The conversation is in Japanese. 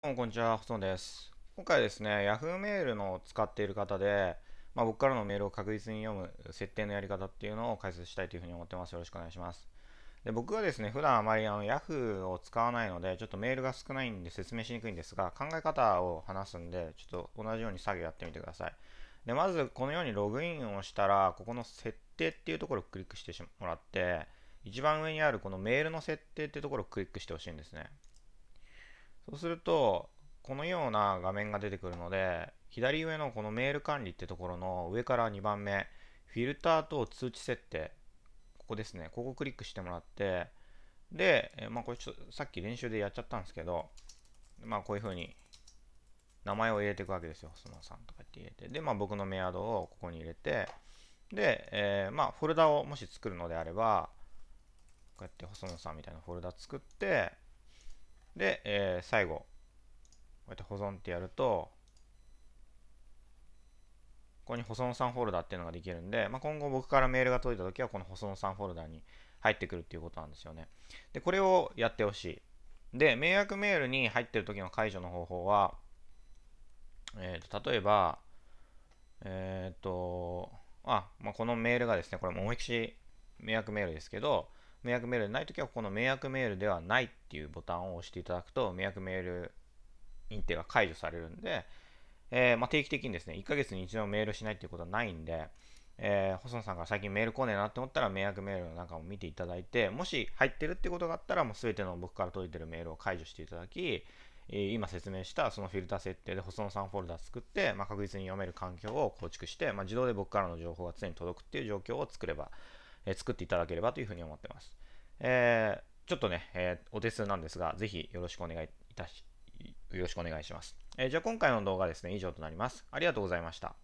どうもこんにちは、ホとんです。今回ですね、Yahoo メールの使っている方で、まあ、僕からのメールを確実に読む設定のやり方っていうのを解説したいというふうに思ってます。よろしくお願いします。で僕はですね、普段あまりあの Yahoo を使わないので、ちょっとメールが少ないんで説明しにくいんですが、考え方を話すんで、ちょっと同じように作業やってみてください。でまず、このようにログインをしたら、ここの設定っていうところをクリックしてもらって、一番上にあるこのメールの設定っていうところをクリックしてほしいんですね。そうすると、このような画面が出てくるので、左上のこのメール管理ってところの上から2番目、フィルターと通知設定、ここですね、ここをクリックしてもらって、で、まあ、これちょっとさっき練習でやっちゃったんですけど、まあ、こういうふうに名前を入れていくわけですよ。そのさんとかって入れて。で、まあ、僕のメアドをここに入れて、で、えー、まあ、フォルダをもし作るのであれば、こうやって細野さんみたいなフォルダ作って、で、えー、最後、こうやって保存ってやると、ここに保存3フォルダっていうのができるんで、まあ、今後僕からメールが届いた時はこの保存3フォルダに入ってくるっていうことなんですよね。で、これをやってほしい。で、迷惑メールに入ってる時の解除の方法は、えーと、例えば、えっ、ー、と、あ、まあ、このメールがですね、これも思いきし迷惑メールですけど、迷惑メールでないときは、この迷惑メールではないっていうボタンを押していただくと、迷惑メール認定が解除されるんで、えー、まあ、定期的にですね、1ヶ月に一度メールしないっていうことはないんで、えー、細野さんから最近メール来ねえなって思ったら迷惑メールの中を見ていただいて、もし入ってるってことがあったら、もうべての僕から届いてるメールを解除していただき、え今説明したそのフィルター設定で細野さんフォルダ作って、まあ、確実に読める環境を構築して、まあ、自動で僕からの情報が常に届くっていう状況を作ればえ作っていただければというふうに思ってます。えー、ちょっとね、えー、お手数なんですが、ぜひよろしくお願いいたし、よろしくお願いします。えー、じゃあ今回の動画ですね、以上となります。ありがとうございました。